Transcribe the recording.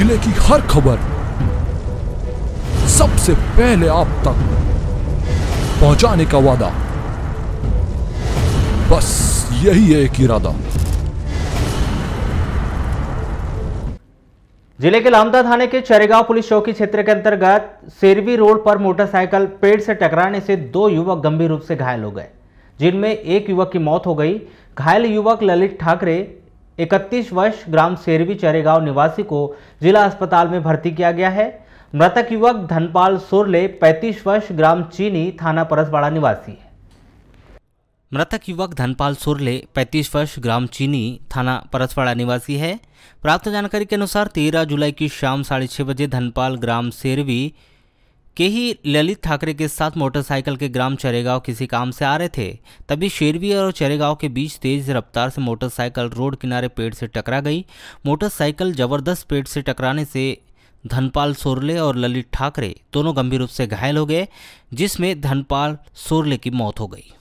जिले की हर खबर सबसे पहले आप तक पहुंचाने का वादा बस यही है एक इरादा जिले के लामदा थाने के चरेगांव पुलिस चौकी क्षेत्र के अंतर्गत सेरवी रोड पर मोटरसाइकिल पेड़ से टकराने से दो युवक गंभीर रूप से घायल हो गए जिनमें एक युवक की मौत हो गई घायल युवक ललित ठाकरे इकतीस वर्ष ग्राम सेरवी चरेगांव निवासी को जिला अस्पताल में भर्ती किया गया है मृतक युवक धनपाल सोरले 35 वर्ष ग्राम चीनी थाना परसवाड़ा निवासी है मृतक युवक धनपाल सोरले 35 वर्ष ग्राम चीनी थाना परसवाड़ा निवासी है प्राप्त जानकारी के अनुसार 13 जुलाई की शाम साढ़े छः बजे धनपाल ग्राम सेरवी के ही ललित ठाकरे के साथ मोटरसाइकिल के ग्राम चरेगांव किसी काम से आ रहे थे तभी शेरवी और चरेगांव के बीच तेज रफ्तार से मोटरसाइकिल रोड किनारे पेड़ से टकरा गई मोटरसाइकिल जबरदस्त पेड़ से टकराने से धनपाल सोरले और ललित ठाकरे दोनों गंभीर रूप से घायल हो गए जिसमें धनपाल सोरले की मौत हो गई